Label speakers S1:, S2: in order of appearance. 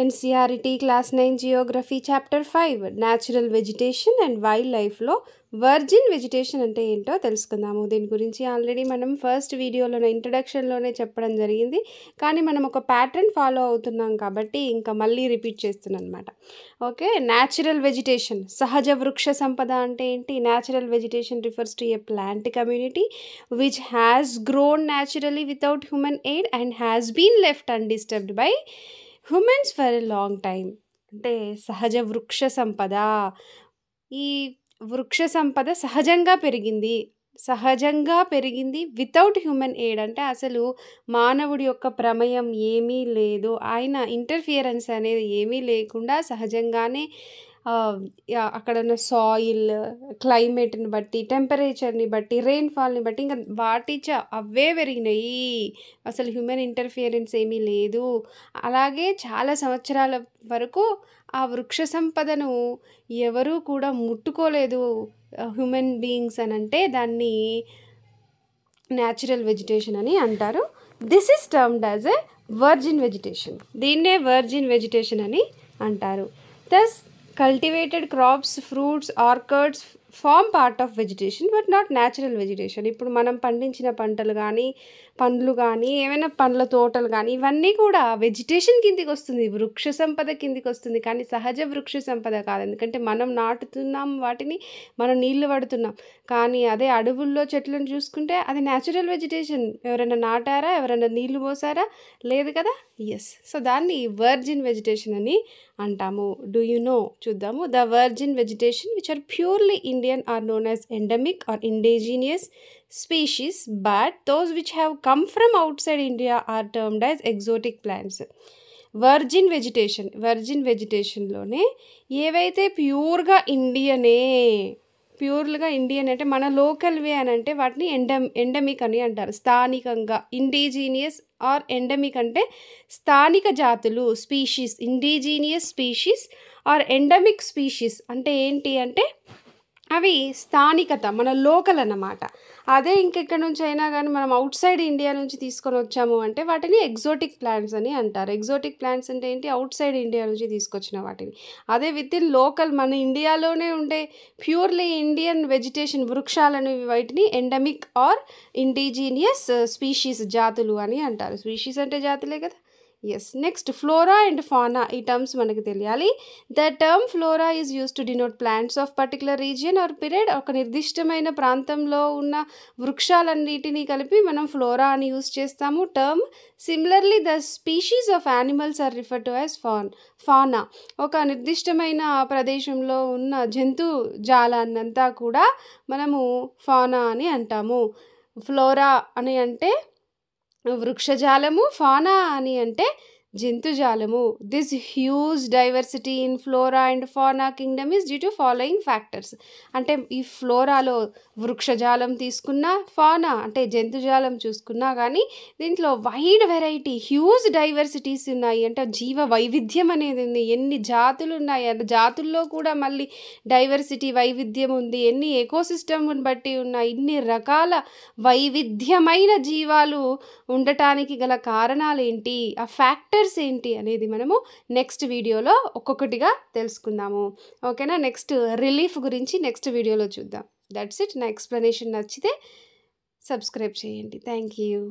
S1: NCERT class nine geography chapter five natural vegetation and wild లైఫ్లో virgin vegetation అంటే ఏంటో తెలుసుకుందాము దీని గురించి ఆల్రెడీ మనం ఫస్ట్ వీడియోలోనే ఇంట్రడక్షన్లోనే చెప్పడం జరిగింది కానీ మనం ఒక ప్యాటర్న్ ఫాలో అవుతున్నాం కాబట్టి ఇంకా మళ్ళీ రిపీట్ చేస్తున్నాను అనమాట ఓకే న్యాచురల్ వెజిటేషన్ సహజ వృక్ష సంపద అంటే ఏంటి natural vegetation refers to a plant community which has grown naturally without human aid and has been left undisturbed by humans for a long time అంటే సహజ వృక్ష సంపద ఈ వృక్ష సంపద సహజంగా పెరిగింది సహజంగా పెరిగింది వితౌట్ హ్యూమన్ ఎయిడ్ అంటే అసలు మానవుడి యొక్క ప్రమేయం ఏమీ లేదు ఆయన ఇంటర్ఫియరెన్స్ అనేది ఏమీ లేకుండా సహజంగానే అక్కడ ఉన్న సాయిల్ క్లైమేట్ని బట్టి టెంపరేచర్ని బట్టి రెయిన్ఫాల్ని బట్టి ఇంకా వాటిచ అవే పెరిగినాయి అసలు హ్యూమన్ ఇంటర్ఫియరెన్స్ ఏమీ లేదు అలాగే చాలా సంవత్సరాల వరకు ఆ వృక్ష సంపదను ఎవరూ కూడా ముట్టుకోలేదు హ్యూమన్ బీయింగ్స్ అని అంటే దాన్ని న్యాచురల్ వెజిటేషన్ అని అంటారు this is termed as a virgin vegetation దీన్నే వర్జిన్ వెజిటేషన్ అని అంటారు thus cultivated crops fruits orchards farm part of vegetation but not natural vegetation ఇప్పుడు మనం పండించిన పంటలు కానీ పండ్లు కానీ ఏమైనా పండ్ల తోటలు కానీ ఇవన్నీ కూడా వెజిటేషన్ కిందికి వస్తుంది వృక్ష సంపద కిందికి వస్తుంది కానీ సహజ వృక్ష సంపద కాదు ఎందుకంటే మనం నాటుతున్నాం వాటిని మనం నీళ్లు పడుతున్నాం కానీ అదే అడవుల్లో చెట్లను చూసుకుంటే అది న్యాచురల్ వెజిటేషన్ ఎవరైనా నాటారా ఎవరైనా నీళ్లు పోసారా లేదు కదా ఎస్ సో దాన్ని వర్జిన్ వెజిటేషన్ అని అంటాము డూ యు నో చూద్దాము the virgin vegetation which are purely in Indian are known as endemic or indigenous species, but those which have come from outside India are termed as exotic plants. Virgin vegetation virgin వెజిటేషన్లోనే ఏవైతే ప్యూర్గా ఇండియనే ప్యూర్గా Indian అంటే మన లోకల్వే అని అంటే వాటిని ఎండమ్ endemic అని అంటారు స్థానికంగా ఇండిజీనియస్ ఆర్ ఎండమిక్ అంటే స్థానిక జాతులు species indigenous species are endemic species అంటే ఏంటి అంటే అవి స్థానికత మన లోకల్ అన్నమాట అదే ఇంకెక్కడి నుంచి అయినా కానీ మనం అవుట్ సైడ్ ఇండియా నుంచి తీసుకొని వచ్చాము అంటే వాటిని ఎగ్జోటిక్ ప్లాంట్స్ అని అంటారు ఎగ్జోటిక్ ప్లాంట్స్ అంటే ఏంటి అవుట్ సైడ్ ఇండియా నుంచి తీసుకొచ్చిన వాటిని అదే విత్ ఇన్ లోకల్ మన ఇండియాలోనే ఉండే ప్యూర్లీ ఇండియన్ వెజిటేషన్ వృక్షాలను వాటిని ఎండమిక్ ఆర్ ఇండిజీనియస్ స్పీషీస్ జాతులు అని అంటారు స్పీషీస్ అంటే జాతులే కదా yes next flora and fauna ఈ టర్మ్స్ మనకు తెలియాలి the term flora is use to denote plants of particular region or period ఒక నిర్దిష్టమైన ప్రాంతంలో ఉన్న వృక్షాలన్నిటినీ కలిపి మనం ఫ్లోరా అని యూస్ చేస్తాము term similarly the species of animals are refer to as faun fauna ఒక నిర్దిష్టమైన ప్రదేశంలో ఉన్న జంతు జాలాన్నంతా కూడా మనము ఫానా అని అంటాము ఫ్లోరా అని అంటే వృక్షజాలము ఫానా అని అంటే జంతుజాలము this huge diversity in flora and fauna kingdom is due to following factors అంటే ఈ ఫ్లోరాలో వృక్షజాలం తీసుకున్నా ఫానా అంటే జంతుజాలం చూసుకున్నా కానీ దీంట్లో వైడ్ వెరైటీ హ్యూజ్ డైవర్సిటీస్ ఉన్నాయి అంటే జీవ వైవిధ్యం అనేది ఉంది ఎన్ని జాతులు ఉన్నాయి అంటే జాతుల్లో కూడా మళ్ళీ డైవర్సిటీ వైవిధ్యం ఉంది ఎన్ని ఎకోసిస్టమ్ని బట్టి ఉన్నాయి ఇన్ని రకాల వైవిధ్యమైన జీవాలు ఉండటానికి గల కారణాలు ఏంటి ఆ ఫ్యాక్టర్ కలర్స్ ఏంటి అనేది మనము నెక్స్ట్ వీడియోలో ఒక్కొక్కటిగా తెలుసుకుందాము ఓకేనా నెక్స్ట్ రిలీఫ్ గురించి నెక్స్ట్ వీడియోలో చూద్దాం దట్స్ ఇట్ నా ఎక్స్ప్లెనేషన్ నచ్చితే సబ్స్క్రైబ్ చేయండి థ్యాంక్ యూ